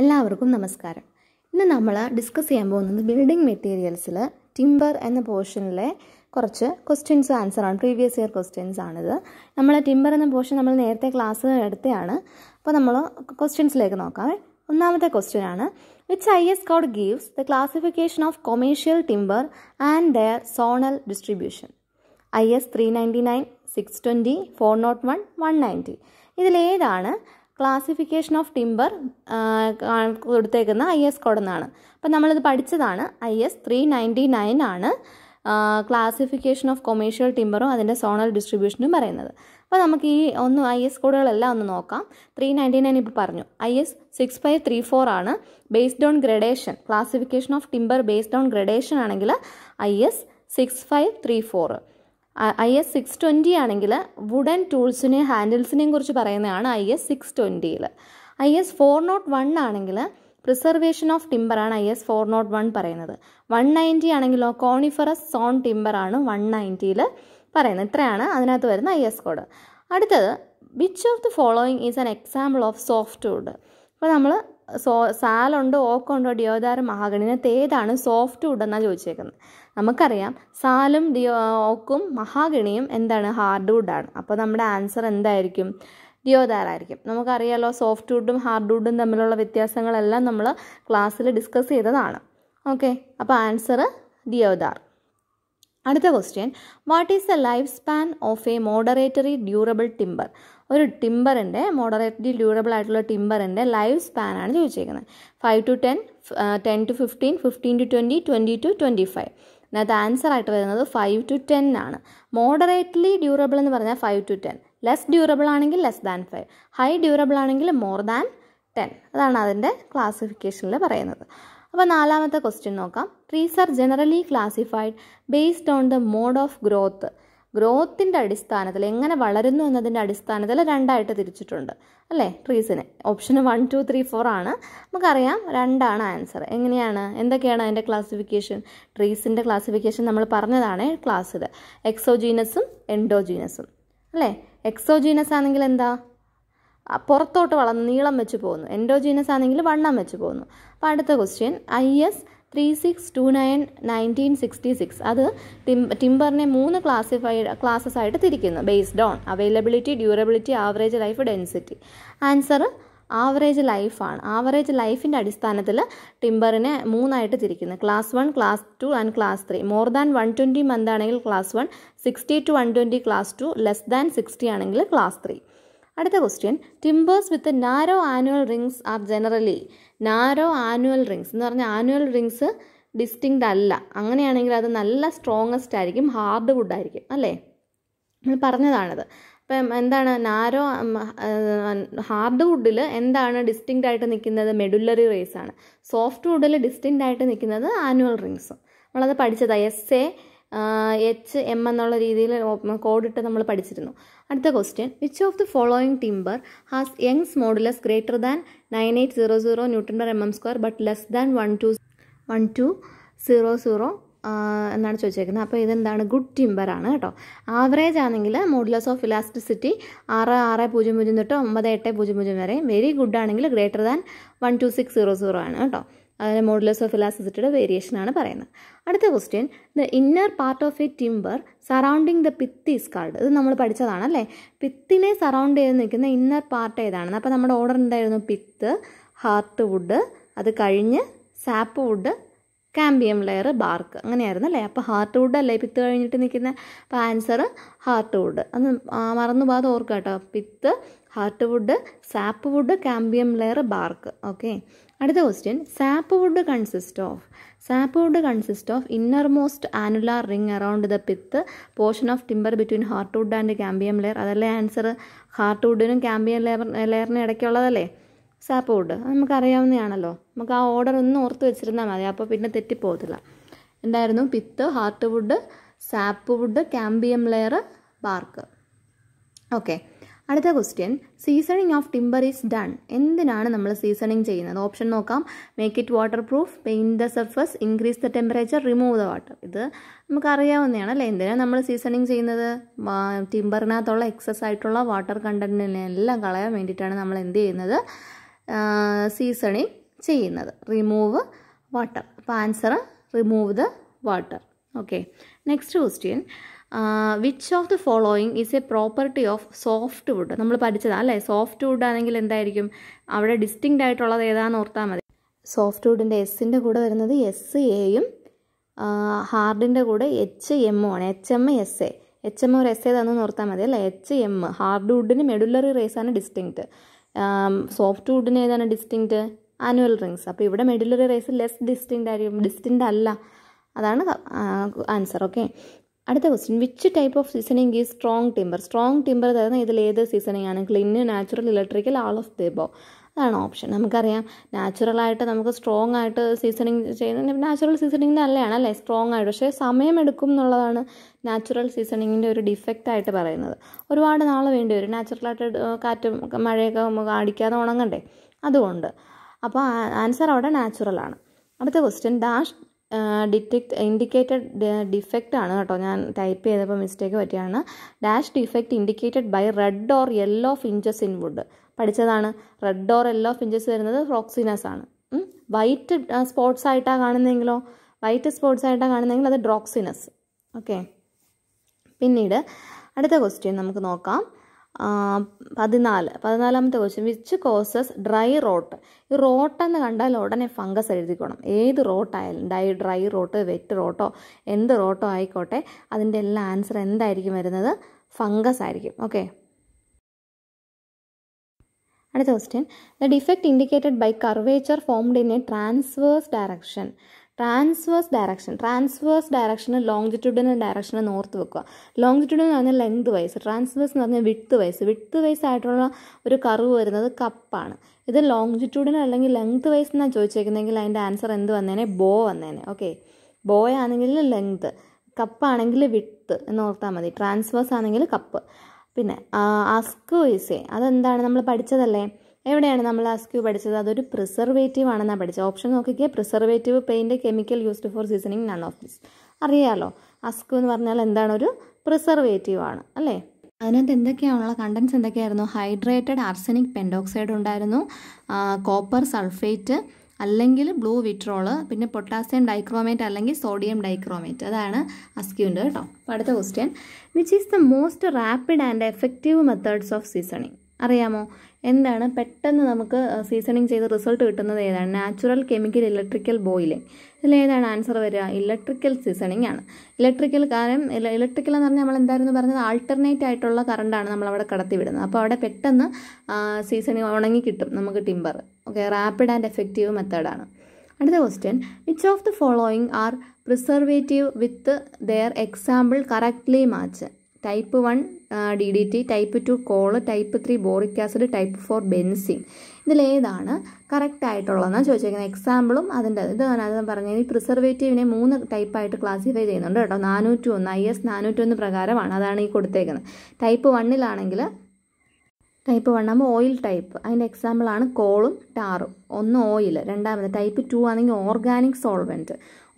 എല്ലാവർക്കും നമസ്കാരം ഇന്ന് നമ്മൾ ഡിസ്കസ് ചെയ്യാൻ പോകുന്നത് ബിൽഡിംഗ് മെറ്റീരിയൽസിൽ ടിമ്പർ എന്ന പോർഷനിലെ കുറച്ച് ക്വസ്റ്റ്യൻസ് ആൻസർ ആണ് പ്രീവിയസ് ഇയർ ക്വസ്റ്റ്യൻസ് ആണിത് നമ്മൾ ടിമ്പർ എന്ന പോർഷൻ നമ്മൾ നേരത്തെ ക്ലാസ് എടുത്തതാണ് അപ്പോൾ നമ്മൾ ക്വസ്റ്റ്യൻസിലേക്ക് നോക്കാം ഒന്നാമത്തെ ക്വസ്റ്റ്യൻ ആണ് which I S code gives the classification of commercial timber and their zonal distribution I S three ninety nine six twenty four nought one one ninety ഇതിലേതാണ് ക്ലാസിഫിക്കേഷൻ ഓഫ് ടിമ്പർ കൊടുത്തേക്കുന്ന I S code എന്നാണ് അപ്പം നമ്മളിത് പഠിച്ചതാണ് I S three ninety nine ആണ് classification of commercial ടിമ്പറും അതിൻ്റെ zonal ഡിസ്ട്രിബ്യൂഷനും പറയുന്നത് അപ്പോൾ നമുക്ക് ഈ ഒന്ന് ഐ എസ് കോഡുകളെല്ലാം ഒന്ന് നോക്കാം ത്രീ നയൻറ്റി നയൻ ഇപ്പോൾ പറഞ്ഞു I S six five three four ആണ് based on gradation classification of timber based on gradation ആണെങ്കിൽ I S six five three four I S six twenty ആണെങ്കിൽ വുഡൻ ടൂൾസിനെയും ഹാൻഡിൽസിനെയും കുറിച്ച് പറയുന്നതാണ് ഐ എസ് സിക്സ് ട്വൻറ്റിയിൽ I S four nought one ആണെങ്കിൽ preservation of ടിമ്പറാണ് I S four nought one പറയുന്നത് വൺ നയൻറ്റി ആണെങ്കിലോ കോണിഫറസ് സോൺ ടിമ്പറാണ് വൺ നയൻറ്റിയിൽ പറയുന്നത് ഇത്രയാണ് അതിനകത്ത് വരുന്ന ഐ എസ് കോഡ് അടുത്തത് which of the following is an example of soft wood അപ്പോൾ നമ്മൾ സോ സാലുണ്ടോ ഓക്കുണ്ടോ ഡിയോദാരം മഹാഗണിനകത്ത് ഏതാണ് സോഫ്റ്റ് വുഡ് എന്നാണ് ചോദിച്ചേക്കുന്നത് നമുക്കറിയാം സാലും ഡിയോ ഓക്കും മഹാഗണിയും എന്താണ് ഹാർഡ് വുഡാണ് അപ്പോൾ നമ്മുടെ ആൻസർ എന്തായിരിക്കും ഡിയോദാറായിരിക്കും നമുക്കറിയാലോ സോഫ്റ്റ് വുഡും ഹാർഡ് വുഡും തമ്മിലുള്ള വ്യത്യാസങ്ങളെല്ലാം നമ്മൾ ക്ലാസ്സിൽ ഡിസ്കസ് ചെയ്തതാണ് ഓക്കെ അപ്പോൾ ആൻസർ ഡിയോദാർ അടുത്ത question what is the life span of a moderately durable timber ഒരു ടിമ്പറിൻ്റെ മോഡറേറ്ററി ഡ്യൂറബിൾ ആയിട്ടുള്ള ടിമ്പറിൻ്റെ ലൈഫ് സ്പാൻ ആണ് ചോദിച്ചേക്കുന്നത് five to ten ten to fifteen fifteen to twenty twenty to twenty five അതിനകത്ത് answer ആയിട്ട് വരുന്നത് ഫൈവ് ടു ടെൻ ആണ് മോഡറേറ്റ്ലി ഡ്യൂറബിൾ എന്ന് പറഞ്ഞാൽ five to ten less durable ആണെങ്കിൽ less than five high durable ആണെങ്കിൽ മോർ ദാൻ ടെൻ അതാണ് അതിൻ്റെ ക്ലാസിഫിക്കേഷനിൽ പറയുന്നത് അപ്പോൾ നാലാമത്തെ ക്വസ്റ്റ്യൻ നോക്കാം trees are generally classified based on the mode of growth ഗ്രോത്തിൻ്റെ അടിസ്ഥാനത്തിൽ എങ്ങനെ വളരുന്നു എന്നതിൻ്റെ അടിസ്ഥാനത്തിൽ രണ്ടായിട്ട് തിരിച്ചിട്ടുണ്ട് അല്ലേ ട്രീസിന് option one two three four ആണ് നമുക്കറിയാം രണ്ടാണ് ആൻസർ എങ്ങനെയാണ് എന്തൊക്കെയാണ് അതിൻ്റെ ക്ലാസിഫിക്കേഷൻ ട്രീസിൻ്റെ ക്ലാസിഫിക്കേഷൻ നമ്മൾ പറഞ്ഞതാണ് ക്ലാസ്സിൽ എക്സോജീനസും എൻഡോജീനസും അല്ലേ എക്സോജീനസ് ആണെങ്കിൽ എന്താ പുറത്തോട്ട് വളർന്ന് നീളം വെച്ച് പോകുന്നു എൻഡോജീനസ് ആണെങ്കിൽ വണ്ണം വെച്ച് പോകുന്നു അപ്പോൾ അടുത്ത question I S three six two nine nineteen sixty six അത് ടിം ടിംബറിനെ മൂന്ന് ക്ലാസിഫൈഡ് ക്ലാസ്സസ് ആയിട്ട് തിരിക്കുന്നു based on availability durability average life density answer average ലൈഫാണ് ആവറേജ് ലൈഫിൻ്റെ അടിസ്ഥാനത്തിൽ ടിംബറിനെ മൂന്നായിട്ട് തിരിക്കുന്നു class one class two and class three more than one twenty month ആണെങ്കിൽ class one sixty to one twenty class two less than sixty ആണെങ്കിൽ class three അടുത്ത question timbers with narrow annual rings are generally narrow annual rings എന്ന് പറഞ്ഞാൽ annual rings distinct അല്ല അങ്ങനെയാണെങ്കിൽ അത് നല്ല strongest ആയിരിക്കും ഹാർഡ് വുഡ് ആയിരിക്കും അല്ലേ നമ്മൾ പറഞ്ഞതാണത് അപ്പം എന്താണ് നാരോ ഹാർഡ് വുഡിൽ എന്താണ് ഡിസ്റ്റിങ്ക്ട് ആയിട്ട് നിൽക്കുന്നത് മെഡുല്ലറി റേസ് ആണ് സോഫ്റ്റ് വുഡിൽ ഡിസ്റ്റിങ്ക്ട് ആയിട്ട് നിൽക്കുന്നത് ആനുവൽ റിങ്സും നമ്മളത് പഠിച്ചതാണ് എസ് എ എച്ച് എം എന്നുള്ള രീതിയിൽ കോഡിട്ട് നമ്മൾ പഠിച്ചിരുന്നു അടുത്ത question which of the following timber has Young's modulus greater than nine eight zero zero newton per M M square but less than one two one two zero zero എന്നാണ് ചോദിച്ചേക്കുന്നത് അപ്പോൾ ഇതെന്താണ് good ആണ് കേട്ടോ ആവറേജ് ആണെങ്കിൽ modulus of elasticity ആറ് ആറ് പൂജ്യം പൂജ്യം തൊട്ട് ഒമ്പത് എട്ട് പൂജ്യം പൂജ്യം വരെയും വെരി ഗുഡ് ആണെങ്കിൽ greater than one two six zero zero ആണ് കേട്ടോ അങ്ങനെ മോഡുലസ് ഓഫ് വേരിയേഷൻ ആണ് പറയുന്നത് അടുത്ത question the inner part of a timber surrounding the pith is called ഇത് നമ്മൾ പഠിച്ചതാണ് അല്ലേ പിത്തിനെ സറൗണ്ട് ചെയ്ത് നിൽക്കുന്ന ഇന്നർ പാർട്ട് ഏതാണ് അപ്പോൾ നമ്മുടെ ഓർഡർ എന്തായിരുന്നു പിത്ത് ഹാർട്ട് വുഡ് അത് കഴിഞ്ഞ് sap wood cambium layer bark അങ്ങനെയായിരുന്നു അല്ലേ അപ്പോൾ ഹാർട്ട് വുഡ് അല്ലേ പിത്ത് കഴിഞ്ഞിട്ട് നിൽക്കുന്ന അപ്പോൾ ആൻസർ ഹാർട്ട് വുഡ് അന്ന് മറന്നു പോകാതെ ഓർക്കാം കേട്ടോ pith heart wood sap wood cambium layer bark okay അടുത്ത question sap wood consist of sap wood consist of inner most annular ring around the pith portion of timber between heart wood and cambium layer അതല്ലേ answer heart വുഡിനും cambium layer ലെയറിനും ഇടയ്ക്കുള്ളതല്ലേ sap wood നമുക്കറിയാവുന്നതാണല്ലോ നമുക്ക് ആ order ഒന്ന് ഓർത്ത് വെച്ചിരുന്നാൽ മതി അപ്പോൾ പിന്നെ തെറ്റിപ്പോകത്തില്ല എന്തായിരുന്നു pith heart wood sap wood cambium layer bark okay അടുത്ത question seasoning of timber is done എന്തിനാണ് നമ്മൾ സീസണിങ് ചെയ്യുന്നത് ഓപ്ഷൻ നോക്കാം make it water proof paint the surface increase the temperature remove the water ഇത് നമുക്കറിയാവുന്നതാണ് അല്ലേ എന്തിനാണ് നമ്മൾ സീസണിങ് ചെയ്യുന്നത് ടിമ്പറിനകത്തുള്ള എക്സസ് ആയിട്ടുള്ള വാട്ടർ കണ്ടൻറ്റിനെല്ലാം കളയാൻ വേണ്ടിയിട്ടാണ് നമ്മൾ എന്ത് ചെയ്യുന്നത് സീസണിങ് ചെയ്യുന്നത് റിമൂവ് വാട്ടർ അപ്പോൾ answer remove the water okay next question which of the following is a property of soft wood നമ്മൾ പഠിച്ചതാണ് അല്ലേ സോഫ്റ്റ് വുഡ് ആണെങ്കിൽ എന്തായിരിക്കും അവിടെ ഡിസ്റ്റിങ്റ്റ് ആയിട്ടുള്ളത് ഏതാണെന്ന് ഓർത്താൽ മതി സോഫ്റ്റ് വുഡിൻ്റെ എസിൻ്റെ കൂടെ വരുന്നത് എസ് എയും ഹാർഡിൻ്റെ കൂടെ എച്ച് എമ്മും ആണ് H M S A H M ഒരു എസ് എ തന്നെ ഓർത്താൽ മതി അല്ലേ എച്ച് എം ഹാർഡ് വുഡിന് മെഡുലറി റേസ് ആണ് ഡിസ്റ്റിങ്റ്റ് സോഫ്റ്റ് വുഡിന് ഏതാണ് ഡിസ്റ്റിങ്റ്റ് ആനുവൽ റിങ്സ് അപ്പോൾ ഇവിടെ മെഡുലറി റേസ് ലെസ് ഡിസ്റ്റിങ്റ്റ് ആയിരിക്കും ഡിസ്റ്റിൻ്റ് അല്ല അതാണ് ആൻസർ ഓക്കെ അടുത്ത question which type of seasoning is strong timber strong timber തരുന്ന ഇതിൽ ഏത് സീസണിങ് ആണ് kiln natural electrical all of the അതാണ് ഓപ്ഷൻ നമുക്കറിയാം നാച്ചുറലായിട്ട് നമുക്ക് സ്ട്രോങ് ആയിട്ട് സീസണിങ് ചെയ്യുന്ന നാച്ചുറൽ സീസണിങ് നല്ലതാണ് അല്ലേ സ്ട്രോങ് ആയിട്ട് പക്ഷേ സമയമെടുക്കും എന്നുള്ളതാണ് നാച്ചുറൽ സീസണിങ്ങിൻ്റെ ഒരു ഡിഫക്റ്റ് ആയിട്ട് പറയുന്നത് ഒരുപാട് നാൾ വേണ്ടി വരും നാച്ചുറലായിട്ട് കാറ്റും മഴയൊക്കെ നമുക്ക് അടിക്കാതെ ഉണങ്ങണ്ടേ അതുകൊണ്ട് അപ്പോൾ ആൻസർ അവിടെ നാച്ചുറലാണ് അടുത്ത question dash detect indicated defect ആണ് കേട്ടോ ഞാൻ ടൈപ്പ് ചെയ്തപ്പോൾ മിസ്റ്റേക്ക് പറ്റിയാണ് dash defect indicated by red or yellow finches in wood പഠിച്ചതാണ് റെഡ് ഓർ യെല്ലോ ഫിഞ്ചസ് വരുന്നത് ഫ്രോക്സിനസ് ആണ് വൈറ്റ് സ്പോട്ട്സ് ആയിട്ടാണ് കാണുന്നതെങ്കിലോ വൈറ്റ് സ്പോട്ട്സ് ആയിട്ടാണ് കാണുന്നതെങ്കിൽ അത് ഡ്രോക്സിനസ് ഓക്കെ പിന്നീട് അടുത്ത ക്വസ്റ്റ്യൻ നമുക്ക് നോക്കാം പതിനാല് പതിനാലാമത്തെ question which causes dry rot ഈ റോട്ടെന്ന് കണ്ടാൽ ഉടനെ ഫംഗസ് എഴുതിക്കണം ഏത് റോട്ടായാലും ഡൈ ഡ്രൈ റോട്ട് വെറ്റ് റോട്ടോ എന്ത് റോട്ടോ ആയിക്കോട്ടെ അതിൻ്റെ എല്ലാ ആൻസർ എന്തായിരിക്കും വരുന്നത് ഫംഗസ് ആയിരിക്കും ഓക്കെ അടുത്ത question the defect indicated by curvature formed in a transverse direction transverse direction transverse ഡയറക്ഷന് ലോങ്ജിറ്റ്യൂഡിനൽ ഡയറക്ഷനെ നോർത്ത് വെക്കുക ലോങ്ജിറ്റ്യൂഡിനൽ എന്ന് പറഞ്ഞാൽ ലെങ്ത് വൈസ് ട്രാൻസ്വേഴ്സ് എന്ന് പറഞ്ഞാൽ വിട്ത് വൈസ് വിട്ത് വൈസ് ആയിട്ടുള്ള ഒരു കർവ് വരുന്നത് കപ്പാണ് ഇത് ലോങ്ജിറ്റ്യൂഡിനൽ അല്ലെങ്കിൽ ലെങ്ത് വൈസ് എന്നാണ് ചോദിച്ചേക്കുന്നതെങ്കിൽ അതിൻ്റെ ആൻസർ എന്ത് വന്നേനെ ബോ വന്നേനെ ഓക്കെ ബോ ആണെങ്കിൽ ലെങ്ത് കപ്പാണെങ്കിൽ വിട്ത് എന്ന് ഓർത്താൽ മതി ട്രാൻസ്വേഴ്സ് ആണെങ്കിൽ കപ്പ് പിന്നെ അസ്ക്വൈസെ അതെന്താണ് നമ്മൾ പഠിച്ചതല്ലേ എവിടെയാണ് നമ്മൾ ആ സ്ക്യൂ പഠിച്ചത് അതൊരു പ്രിസർവേറ്റീവ് ആണെന്നാണ് പഠിച്ചത് ഓപ്ഷൻ നോക്കിക്കുക preservative paint chemical used for seasoning none of this അറിയാലോ അസ്കു എന്ന് പറഞ്ഞാൽ എന്താണ് ഒരു പ്രിസർവേറ്റീവ് ആണ് അല്ലേ അതിനകത്ത് എന്തൊക്കെയാണുള്ള കണ്ടൻസ് എന്തൊക്കെയായിരുന്നു ഹൈഡ്രേറ്റഡ് ആർസനിക് പെൻഡോക്സൈഡ് ഉണ്ടായിരുന്നു കോപ്പർ സൾഫേറ്റ് അല്ലെങ്കിൽ ബ്ലൂ വിട്രോള് പിന്നെ പൊട്ടാസ്യം ഡൈക്രോമേറ്റ് അല്ലെങ്കിൽ സോഡിയം ഡൈക്രോമേറ്റ് അതാണ് അസ്ക്യൂൻ്റെ കേട്ടോ അപ്പോൾ അടുത്ത question which is the most rapid and effective methods of seasoning അറിയാമോ എന്താണ് പെട്ടെന്ന് നമുക്ക് സീസണിങ് ചെയ്ത് റിസൾട്ട് കിട്ടുന്നത് ഏതാണ് നാച്ചുറൽ കെമിക്കൽ ഇലക്ട്രിക്കൽ ബോയിലിംഗ് ഇതിലേതാണ് ആൻസർ വരിക ഇലക്ട്രിക്കൽ സീസണിങ് ആണ് ഇലക്ട്രിക്കൽ കാരണം ഇലക്ട്രിക്കൽ എന്ന് പറഞ്ഞാൽ നമ്മൾ എന്തായിരുന്നു പറഞ്ഞത് ആൾട്ടർനേറ്റ് ആയിട്ടുള്ള കറണ്ടാണ് നമ്മളവിടെ കടത്തിവിടുന്നത് അപ്പോൾ അവിടെ പെട്ടെന്ന് സീസണിങ് ഉണങ്ങി കിട്ടും നമുക്ക് timber okay rapid and effective മെത്തേഡാണ് അടുത്ത question which of the following are preservative with their example correctly match type one D D T type two coal type three boric acid type four benzene ഇതിലേതാണ് കറക്റ്റായിട്ടുള്ളതെന്നാണ് ചോദിച്ചേക്കുന്നത് എക്സാമ്പിളും അതിൻ്റെ ഇത് അത് പറഞ്ഞു ഈ പ്രിസർവേറ്റീവിനെ മൂന്ന് ടൈപ്പായിട്ട് ക്ലാസിഫൈ ചെയ്യുന്നുണ്ട് കേട്ടോ നാനൂറ്റി ഒന്ന് ഐ എസ് നാനൂറ്റി ഒന്ന് പ്രകാരമാണ് അതാണ് ഈ കൊടുത്തേക്കുന്നത് ടൈപ്പ് വണ്ണിലാണെങ്കിൽ ടൈപ്പ് വൺ ആകുമ്പോൾ ഓയിൽ ടൈപ്പ് അതിൻ്റെ എക്സാമ്പിളാണ് കോളും ടാറും ഒന്ന് ഓയിൽ രണ്ടാമത് ടൈപ്പ് ടു ആണെങ്കിൽ ഓർഗാനിക് സോൾവെൻറ്റ്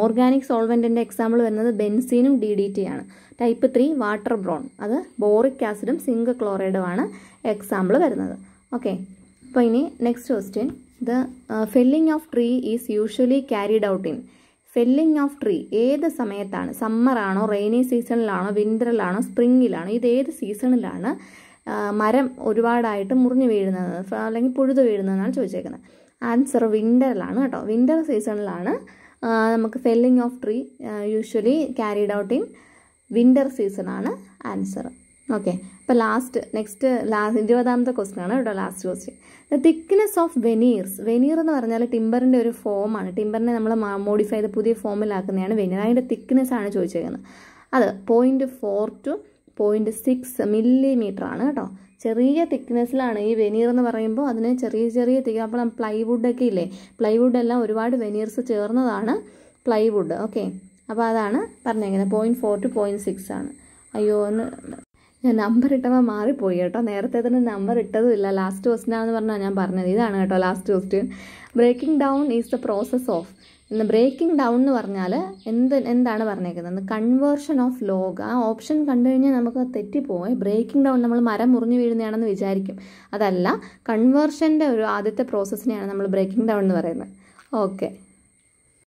ഓർഗാനിക് സോൾവെൻറ്റിൻ്റെ എക്സാമ്പിൾ വരുന്നത് ബെൻസീനും ഡി ഡി ടി ആണ് ടൈപ്പ് ത്രീ വാട്ടർ ബ്രോൺ അത് ബോറിക് ആസിഡും സിങ്ക് ക്ലോറൈഡുമാണ് എക്സാമ്പിൾ വരുന്നത് ഓക്കെ അപ്പോൾ ഇനി next question the felling of tree is usually carried out in felling of tree ഏത് സമയത്താണ് സമ്മറാണോ റെയിനി സീസണിലാണോ വിൻ്ററിലാണോ സ്പ്രിങ്ങിലാണോ ഇത് ഏത് സീസണിലാണ് uh, മരം ഒരുപാടായിട്ട് മുറിഞ്ഞു വീഴുന്നത് അല്ലെങ്കിൽ പുഴുതു വീഴുന്നതെന്നാണ് ചോദിച്ചേക്കുന്നത് ആൻസർ വിൻ്ററിലാണ് കേട്ടോ വിൻ്റർ സീസണിലാണ് നമുക്ക് felling of tree usually carried out in winter season ആണ് ആൻസർ ഓക്കെ അപ്പോൾ ലാസ്റ്റ് നെക്സ്റ്റ് ലാസ്റ്റ് ഇരുപതാമത്തെ ക്വസ്റ്റൻ ആണ് ഇവിടെ last question the thickness of veneers veneer എന്ന് പറഞ്ഞാൽ ടിമ്പറിൻ്റെ ഒരു ഫോമാണ് ടിമ്പറിനെ നമ്മൾ മോഡിഫൈ ചെയ്ത് പുതിയ ഫോമിലാക്കുന്നതാണ് വെനീർ അതിൻ്റെ തിക്നെസ് ആണ് ചോദിച്ചേക്കുന്നത് അത് point four two point six millimetre ആണ് കേട്ടോ ചെറിയ തിക്നെസ്സിലാണ് ഈ വെനീർ എന്ന് പറയുമ്പോൾ അതിന് ചെറിയ ചെറിയ തിക്ക അപ്പോൾ പ്ലൈവുഡൊക്കെ ഇല്ലേ പ്ലൈവുഡ് എല്ലാം ഒരുപാട് വെനീർസ് ചേർന്നതാണ് പ്ലൈവുഡ് ഓക്കെ അപ്പോൾ അതാണ് പറഞ്ഞേക്കുന്നത് point four two point six ആണ് അയ്യോ എന്ന് ഞാൻ നമ്പർ ഇട്ടപ്പോൾ മാറിപ്പോയി കേട്ടോ നേരത്തെ തന്നെ നമ്പർ ഇല്ല ലാസ്റ്റ് ക്വസ്റ്റിനാണെന്ന് ആണെന്ന് പറഞ്ഞാൽ ഞാൻ പറഞ്ഞത് ഇതാണ് കേട്ടോ last question breaking down is the process of ഇന്ന് ബ്രേക്കിംഗ് ഡൗൺ എന്ന് പറഞ്ഞാൽ എന്ത് എന്താണ് പറഞ്ഞേക്കുന്നത് കൺവേർഷൻ ഓഫ് ലോഗ് ആ ഓപ്ഷൻ കണ്ടു കഴിഞ്ഞാൽ നമുക്ക് തെറ്റിപ്പോയി ബ്രേക്കിംഗ് ഡൗൺ നമ്മൾ മരം മുറിഞ്ഞു വീഴുന്നതാണെന്ന് വിചാരിക്കും അതല്ല കൺവേർഷൻ്റെ ഒരു ആദ്യത്തെ പ്രോസസ്സിനെയാണ് നമ്മൾ ബ്രേക്കിംഗ് ഡൗൺ എന്ന് പറയുന്നത് ഓക്കെ